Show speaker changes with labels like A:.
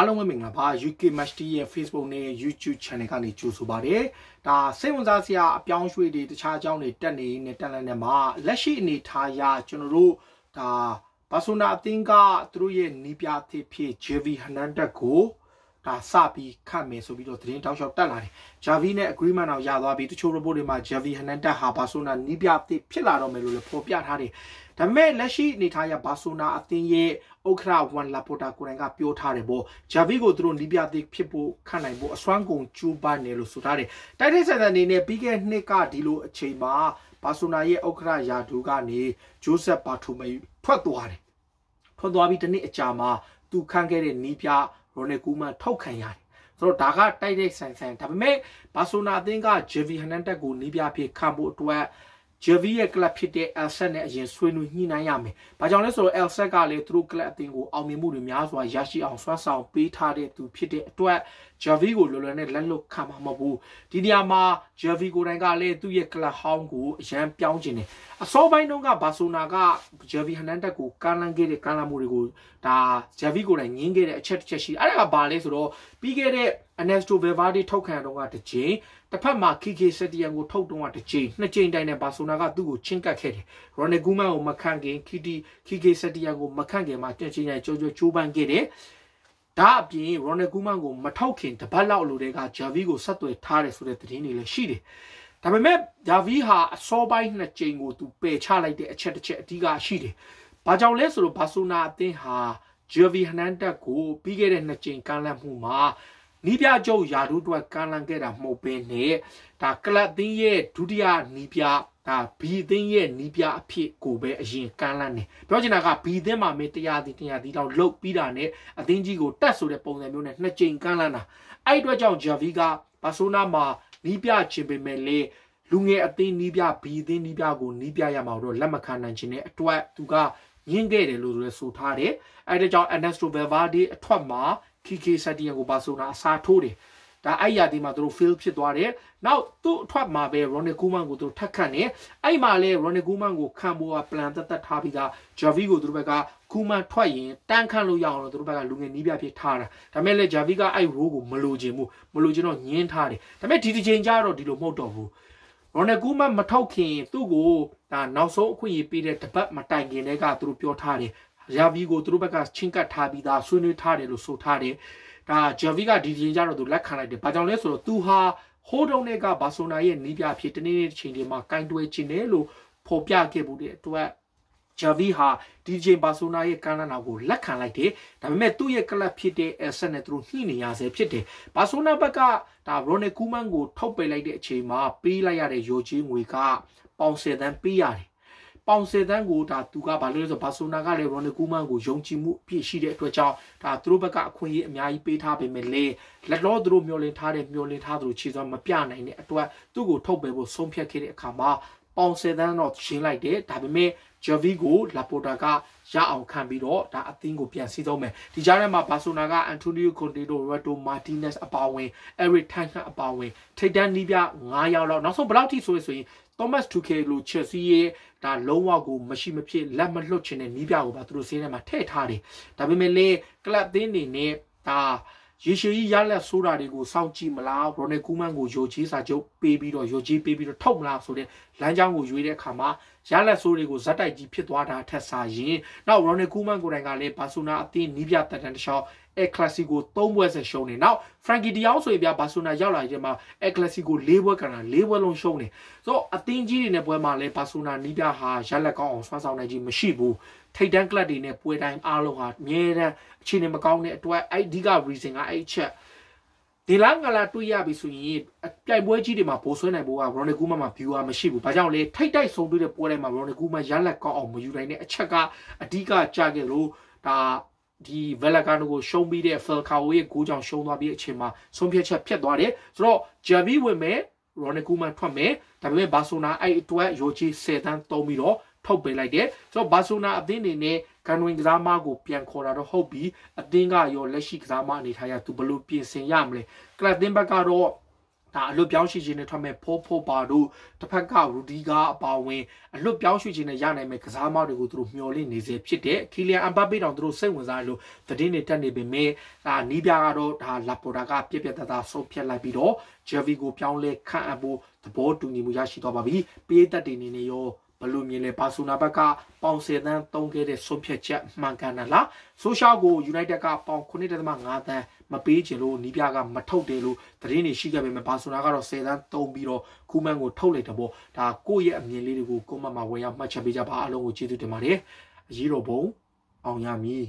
A: အားလုံးပဲမင်္ဂလာပါ UK Match TV ရဲ့ Facebook နဲ့ YouTube Channel ကနေကြိုဆိုပါရစေ။ဒါစိတ်ဝင်စားစရာအပြောင်းရွှေ့တွေတခြားအကြောင်းတွေတက်နေတဲ့တက်လန်တွေမှာလက်ရှိအနေထားအရကျွန်တော်တို့ဒါဘာဆိုနာအသင်းကသူတို့ရဲ့နီးပြအသစ်ဖြစ် JV Hernandez ကိုဒါစပြီးခတ်မယ်ဆိုပြီးတော့သတင်းတောက်လျှောက် တက်လာတယ်။ Javi နဲ့ agreement တော့ရသွားပြီ။တချို့ report တွေမှာ Javi Hernandez ဟာ Barcelona နီးပြသစ်ဖြစ်လာတော့မယ်လို့လည်းဖော်ပြထားတယ်။ဒါပေမဲ့လက်ရှိအနေထားရ Barcelona အသင်းရဲ့ဥက္ကဋ္ဌ Juan Laporta ကိုယ်တိုင်ကပြောထားတယ်ပေါ့။ Javi ကိုသူတို့နီးပြသစ်ဖြစ်ဖို့ခတ်နိုင်ဖို့အစွမ်းကုန်ကြိုးပမ်းတယ်လို့ဆိုထားတယ်။တိုက်တဲ့ဆက်ဆံနေနဲ့ပြီးခဲ့နှစ်ကဒီလိုအချိန်မှာဘာဆိုနာရဲ့ဥက္ကဋ္ဌယာဒူကနေဂျိုးဆက်ပါထိုမေထွက်သွားတယ်။ထွက်သွားပြီးတနည်းအကြာမှာသူခန့်ခဲ့တဲ့နီးပြရိုနယ်ကူးမန်ထောက်ခံရတယ်ဆိုတော့ဒါကတိုက်တဲ့ဆိုင်ဆိုင်ဒါပေမဲ့ဘာဆိုနာအသင်းကဂျေဗီဟနန်တက်ကိုနီးပြဖြစ်ခံဖို့အတွက် Javi ရဲ့ club ဖြစ်တဲ့ El Sac နဲ့အရင်ဆွေးနွေးညှိနှိုင်းရမယ်။ဘာကြောင့်လဲဆိုတော့ El Sac ကလည်းသူတို့ club အသင်းကိုအောင်မြင်မှုတွေများစွာရရှိအောင်ဆွမ်းဆောင်ပေးထားတဲ့သူဖြစ်တဲ့အတွက် Javi ကိုလော်လော်နဲ့လက်လွတ်ခံမှာမဟုတ်ဘူး။ဒီနေရာမှာ Javi ကိုယ်တိုင်ကလည်းသူ့ရဲ့ club ဟောင်းကိုအရန်ပြောင်းခြင်းတယ်။အစောပိုင်းတုန်းက Barcelona က Javi Hernandez ကိုကမ်းလှမ်းခဲ့တဲ့ကမ်းလှမ်းမှုတွေကိုဒါ Javi ကိုယ်တိုင်ငင်းခဲ့တဲ့အချက်တစ်ချက်ရှိ။အဲ့ဒါကဘာလဲဆိုတော့ပြီးခဲ့တဲ့ Ernesto Valverde ထောက်ခံတော့ကတစ်ချိန်တစ်ဖက်မှာခိခေစတီယန်ကိုထုတ်တော့ကတစ်ချိန်နှစ်ချိန်တိုင်းနဲ့ဘာဆိုနာကသူ့ကိုချင်းကပ်ခဲ့တယ်။ Ronald Koeman ကိုမခန့်ခင်ခိတီခိခေစတီယန်ကိုမခန့်ခင်မှာတချိန်တိုင်းကြောကြောချိုးပန်းခဲ့တယ်။ဒါအပြင် Ronald Koeman ကိုမထောက်ခင်တပတ်လောက်အလိုတည်းက Javi ကိုဆက်သွယ်ထားတယ်ဆိုတဲ့သတင်းတွေလည်းရှိတယ်။ဒါပေမဲ့ Javi ဟာအစောပိုင်းနှစ်ချိန်ကိုသူပယ်ချလိုက်တဲ့အချက်တစ်ချက်အဓိကရှိတယ်။ဘာကြောင့်လဲဆိုတော့ဘာဆိုနာအသင်းဟာ Javi Hernandez ကိုပြီးခဲ့တဲ့နှစ်ချိန်ကမ်းလှမ်းမှုမှာနီးပြကျုပ်ယာတို့အတွက်ကမ်းလှမ်းခဲ့တာမဟုတ်ဘဲနဲ့ဒါကလပ်သင်းရဲ့ဒုတိယနီးပြဒါဘီသင်းရဲ့နီးပြအဖြစ်ကိုပဲအရင်ကမ်းလှမ်းတယ်ပြောချင်တာကဘီသင်းမှာမေးတရားသည်တရားသည်လောက်လုတ်ပြီးတာနဲ့အသင်းကြီးကိုတတ်ဆိုတဲ့ပုံစံမျိုးနဲ့နှစ်ကြိမ်ကမ်းလှမ်းတာအဲ့အတွက်ကြောင့်ဂျာဗီကဘာဆိုနာမှာနီးပြခြင်းပေမဲ့လေလူငယ်အသင်းနီးပြဘီသင်းနီးပြကိုနီးပြရမှာတော့လက်မခံနိုင်ခြင်းနဲ့အတွက်သူကညင်းခဲ့တယ်လို့ဆိုလဲဆိုထားတယ်အဲဒါကြောင့် Ernesto Valverde အထွက်မှာ KK ဆတီယာကိုဘာဆိုနာအစားထိုးတယ်ဒါအဲ့ရာဒီမှာသူတို့ fail ဖြစ်သွားတယ်နောက်သူ့အထွက်မှာပဲ Ronald Koeman ကိုသူတို့ထပ်ခတ်နေအဲ့မှာလဲ Ronald Koeman ကိုခံဖို့က plan တက်တက်ထားပြီးသား Javi ကိုသူတို့ဘက်က Koeman ထွက်ရင်တန်းခတ်လို့ရအောင်လို့သူတို့ဘက်ကလူငယ်နီးပြဖြစ်ထားတာဒါမဲ့လဲ Javi ကအဲ့ role ကိုမလိုချင်ဘူးမလိုချင်တော့ညင်းထားတယ်ဒါမဲ့ဒီတစ်ချိန်ကျတော့ဒီလိုမဟုတ်တော့ဘူး Ronald Koeman မထောက်ခင်သူ့ကိုဒါနောက်ဆုံးအခွင့်အရေးပေးတဲ့တပတ်မတိုင်ခင်တည်းကသူတို့ပြောထားတယ်ရာဗီကိုသူတို့ဘက်ကချင်းကပ်ထားပြီးသားဆွေးနွေးထားတယ်လို့ဆိုထားတယ်ဒါဂျာဗီကဒီပြင်ကြတော့သူလက်ခံလိုက်တယ်ဘာကြောင့်လဲဆိုတော့သူဟာဟိုးတုံးတွေကဘာဆိုနာရဲ့နီးပြဖြစ်တနေ့နေ့ချိန်တွေမှာကင်တွဲခြင်းတယ်လို့ဖော်ပြခဲ့မှုတဲ့အတွက်ဂျာဗီဟာဒီဂျင်ဘာဆိုနာရဲ့ကမ်းလှမ်းတာကိုလက်ခံလိုက်တယ်ဒါပေမဲ့သူ့ရဲ့ကလပ်ဖြစ်တဲ့အဆက်နဲ့သူတို့ညှိနေရဆဲဖြစ်တယ်ဘာဆိုနာဘက်ကဒါရိုနီကူမန်ကိုထုတ်ပယ်လိုက်တဲ့အချိန်မှာပေးလိုက်ရတဲ့ရိုချေးငွေကပေါင်၁၀သန်းပေးရတယ်ပေါင်စေတန်းကိုဒါသူကဘာလို့လဲဆိုတော့ဘာဆိုနာကလည်းရော်နယ်ကူမန်ကိုယုံကြည်မှုအပြည့်ရှိတဲ့အတွက်ကြောင့်ဒါသူတို့ဘက်ကအခွင့်အရေးအများကြီးပေးထားပေမဲ့လည်းလက်တော့သူတို့မျှော်လင့်ထားတဲ့မျှော်လင့်ထားသူတို့ခြေစွမ်းမပြနိုင်တဲ့အတွက်သူ့ကိုထုတ်ပယ်ဖို့ဆုံးဖြတ်ခဲ့တဲ့အခါမှာပေါင်10သန်းတော့ရှင်းလိုက်တယ်ဒါပေမဲ့ဂျာဗီကိုလာပိုတာကရအောင်ခံပြီးတော့ဒါအသင်းကိုပြန်စီးသုံးမယ်ဒီကြားထဲမှာဘာဆိုနာကအန်တိုနီယိုကွန်တီတို့ရက်တိုမာတီနက်စ်အပါဝင်အရစ်ထန်ဟန်အပါဝင်ထိတ်တန်းနီးပြ9ယောက်လောက်နောက်ဆုံးဘယ်လောက်ထိဆိုရဆိုရင် Thomas Tuchel လို Chelsea ရဲ့ဒါလုံးဝကိုမရှိမဖြစ်လက်မလွတ်ချင်တဲ့နီးပြကိုပါသူတို့ဈေးထဲမှာထည့်ထားတယ်ဒါပေမဲ့လည်းကလပ်အသင်းတွေနဲ့ဒါရေရှည်ကြီးရလက်ဆိုးတာတွေကိုစောင့်ကြည့်မလားရော်နယ်ကူးမန်းကိုယိုချေးစာချုပ်ပေးပြီးတော့ယိုချေးပေးပြီးတော့ထုတ်မလားဆိုတဲ့လမ်းကြောင်းကိုရွေးတဲ့အခါမှာရလက်ဆိုးတွေကိုဇက်တိုက်ကြီးဖြစ်သွားတာထက်စာရင်နောက်ရော်နီကူမန်ကိုယ်တိုင်ကလည်းဘာဆိုနာအသင်းနီးပြတက်တန်တခြားအကလစီကို၃ဘွဲဆက်ရှုံးနေနောက်ဖရန်ကီဒီယောင်းဆိုရင်ပြဘာဆိုနာရောက်လာချိန်မှာအကလစီကို၄ဘွဲကနာ၄ဘွဲလုံးရှုံးနေဆိုတော့အသင်းကြီးတွေနဲ့ပွဲမှာလည်းဘာဆိုနာနီးပြဟာရလက်ကောင်းအောင်ဆွမ်းဆောင်နိုင်ခြင်းမရှိဘူးထိတ်တန်းကလပ်တွေနဲ့ပွဲတိုင်းအားလုံးဟာအမြဲတမ်းအခြေအနေမကောင်းတဲ့အတွက်အဲ့ဒီက reason ကအဲ့ချက်ဒီလားငါလားတွေးရပြီဆိုရင်ပြိုင်ပွဲကြီးတွေမှာပိုဆွဲနိုင်ဖို့က Ronald Koeman မှာ viewer မရှိဘူး။ဘာကြောင့်လဲထိုက်တိုက်ဆုံးတွေ့တဲ့ပွဲတိုင်းမှာ Ronald Koeman ရလက်ကောင်းအောင်မယူနိုင်တဲ့အချက်ကအဓိကကြခဲ့လို့ဒါဒီဗလကန်ကိုရှုံးပြီးတဲ့ Falcao ရဲ့ဂိုးကြောင့်ရှုံးသွားပြီးအချိန်မှာဆုံးဖြတ်ချက်ဖြတ်သွားတယ်။ဆိုတော့ Javi ဝင်မယ် Ronald Koeman ထွက်မယ်။ဒါပေမဲ့ Barcelona အဲ့အတွက်ရိုချီ10တန်းသုံးပြီးတော့ထုတ်ပေးလိုက်တယ်။ဆိုတော့ Barcelona အသင်းအနေနဲ့ကန်ဝင်ကစားမကိုပြန်ခေါ်တာတော့ဟုတ်ပြီအသင်းကရောလက်ရှိကစားမအနေထားရသူဘလို့ပြင်ဆင်ရမလဲကလပ်သင်းဘက်ကတော့ဒါအလွတ်ပြောင်းရှိခြင်းနဲ့ထွက်မဲ့ဖိုးဖိုးပါတို့တစ်ဖက်ကရူဒီကာအပါဝင်အလွတ်ပြောင်းရှိခြင်းနဲ့ရနိုင်မဲ့ကစားမတွေကိုသူတို့မျှော်လင့်နေစေဖြစ်တဲ့ခီလီယန်အမ်ဘာပေတောင်သူတို့စိတ်ဝင်စားလို့သတင်းတွေတက်နေပေမဲ့ဒါနီးပြားကတော့ဒါလာပိုတာကပြက်ပြက်တသားဆုံးဖြတ်လိုက်ပြီးတော့ဂျယ်ဗီကိုပြောင်းလဲခန့်အပ်ဖို့သဘောတူညီမှုရရှိသွားပါပြီပေးသက်တွေနေနေရောဘလို့မြင်လဲဘာဆိုနာဘက်ကပေါင်10သန်းတုံးခဲ့တဲ့ဆုံးဖြတ်ချက်မှန်ကန်တယ်လားဆိုရှယ်ကို United ကပေါင်9.5သန်းမပေးချင်လို့နီးပြကမထုတ်တယ်လို့သတင်းတွေရှိခဲ့ပေမဲ့ဘာဆိုနာကတော့10သန်းတုံးပြီးတော့ခူးမန်းကိုထုတ်လိုက်တဲ့ပေါ့ဒါကိုယ့်ရဲ့အမြင်လေးတွေကိုကွန်မန့်မှာဝင်ရောက်မှတ်ချက်ပေးကြပါအလုံးကိုကျေးဇူးတင်ပါတယ်အရေးတော်ပုံအောင်ရမည်